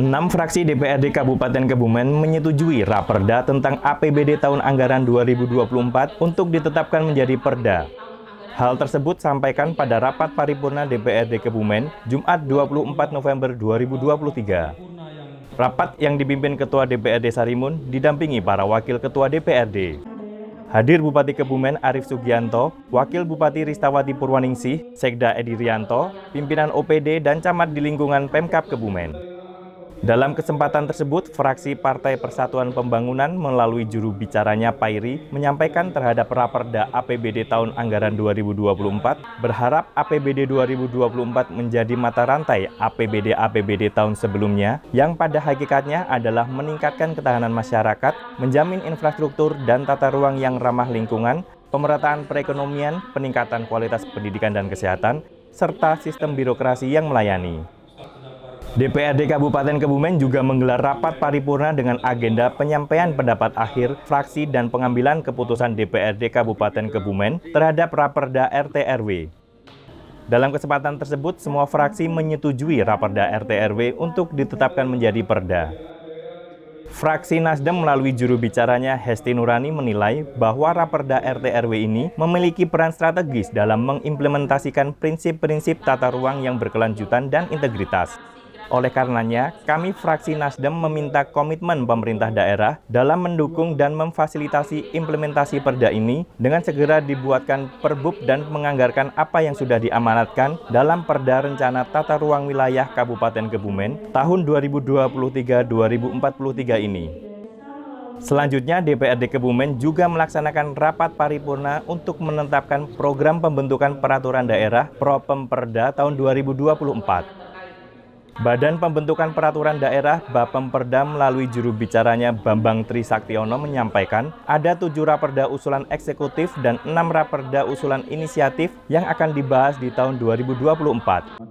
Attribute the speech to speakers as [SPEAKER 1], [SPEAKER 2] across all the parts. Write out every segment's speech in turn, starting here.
[SPEAKER 1] Enam fraksi DPRD Kabupaten Kebumen menyetujui raperda tentang APBD tahun anggaran 2024 untuk ditetapkan menjadi perda. Hal tersebut sampaikan pada rapat paripurna DPRD Kebumen Jumat 24 November 2023. Rapat yang dipimpin Ketua DPRD Sarimun didampingi para Wakil Ketua DPRD. Hadir Bupati Kebumen Arif Sugianto, Wakil Bupati Ristawati Purwaningsih, Sekda Edi Rianto, pimpinan OPD dan camat di lingkungan Pemkap Kebumen. Dalam kesempatan tersebut, fraksi Partai Persatuan Pembangunan melalui juru bicaranya Pairi menyampaikan terhadap Raperda APBD tahun anggaran 2024 berharap APBD 2024 menjadi mata rantai APBD-APBD tahun sebelumnya yang pada hakikatnya adalah meningkatkan ketahanan masyarakat, menjamin infrastruktur dan tata ruang yang ramah lingkungan, pemerataan perekonomian, peningkatan kualitas pendidikan dan kesehatan, serta sistem birokrasi yang melayani. DPRD Kabupaten Kebumen juga menggelar rapat paripurna dengan agenda penyampaian pendapat akhir fraksi dan pengambilan keputusan DPRD Kabupaten Kebumen terhadap Raperda rt Dalam kesempatan tersebut, semua fraksi menyetujui Raperda rt untuk ditetapkan menjadi perda. Fraksi Nasdem melalui juru bicaranya Hesti Nurani menilai bahwa Raperda rt ini memiliki peran strategis dalam mengimplementasikan prinsip-prinsip tata ruang yang berkelanjutan dan integritas. Oleh karenanya, kami fraksi Nasdem meminta komitmen pemerintah daerah dalam mendukung dan memfasilitasi implementasi perda ini dengan segera dibuatkan perbub dan menganggarkan apa yang sudah diamanatkan dalam Perda Rencana Tata Ruang Wilayah Kabupaten Kebumen tahun 2023-2043 ini. Selanjutnya, DPRD Kebumen juga melaksanakan rapat paripurna untuk menetapkan program pembentukan peraturan daerah Propemperda tahun 2024. Badan Pembentukan Peraturan Daerah Bapemperda melalui juru bicaranya Bambang Saktiono menyampaikan ada tujuh raperda usulan eksekutif dan enam raperda usulan inisiatif yang akan dibahas di tahun 2024.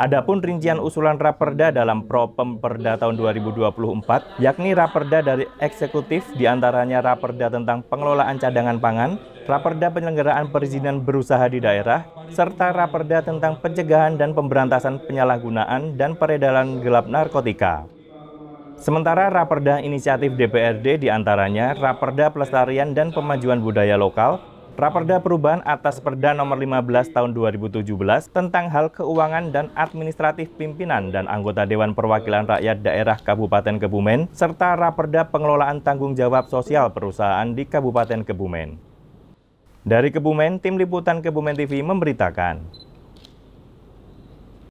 [SPEAKER 1] Adapun rincian usulan Raperda dalam Propemperda tahun 2024, yakni Raperda dari eksekutif diantaranya Raperda tentang pengelolaan cadangan pangan, Raperda penyelenggaraan perizinan berusaha di daerah, serta Raperda tentang pencegahan dan pemberantasan penyalahgunaan dan peredaran gelap narkotika. Sementara Raperda inisiatif DPRD diantaranya Raperda Pelestarian dan Pemajuan Budaya Lokal, Raperda Perubahan atas Perda Nomor 15 Tahun 2017 tentang hal keuangan dan administratif pimpinan dan anggota Dewan Perwakilan Rakyat Daerah Kabupaten Kebumen serta Raperda Pengelolaan Tanggung Jawab Sosial Perusahaan di Kabupaten Kebumen. Dari Kebumen, tim liputan Kebumen TV memberitakan.